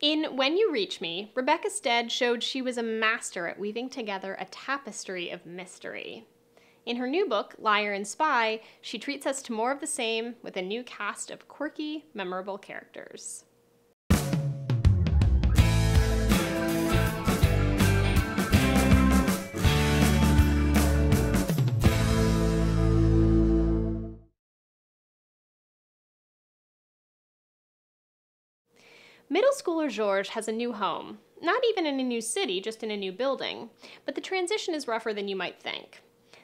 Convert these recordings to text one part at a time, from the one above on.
In When You Reach Me, Rebecca Stead showed she was a master at weaving together a tapestry of mystery. In her new book, Liar and Spy, she treats us to more of the same with a new cast of quirky, memorable characters. Middle schooler George has a new home. Not even in a new city, just in a new building. But the transition is rougher than you might think.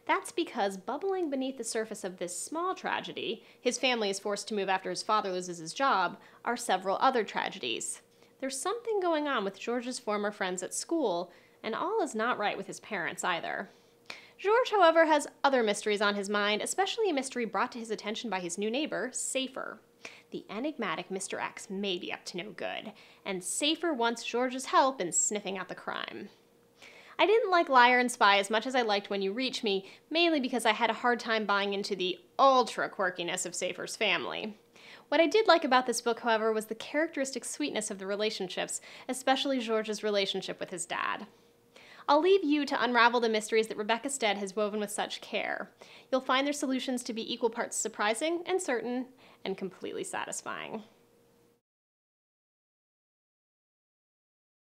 That's because, bubbling beneath the surface of this small tragedy, his family is forced to move after his father loses his job, are several other tragedies. There's something going on with George's former friends at school, and all is not right with his parents either. George, however, has other mysteries on his mind, especially a mystery brought to his attention by his new neighbor, Safer. The enigmatic Mr. X may be up to no good, and Safer wants George's help in sniffing out the crime. I didn't like Liar and Spy as much as I liked When You Reach Me, mainly because I had a hard time buying into the ultra quirkiness of Safer's family. What I did like about this book, however, was the characteristic sweetness of the relationships, especially George's relationship with his dad. I'll leave you to unravel the mysteries that Rebecca Stead has woven with such care. You'll find their solutions to be equal parts surprising and certain and completely satisfying.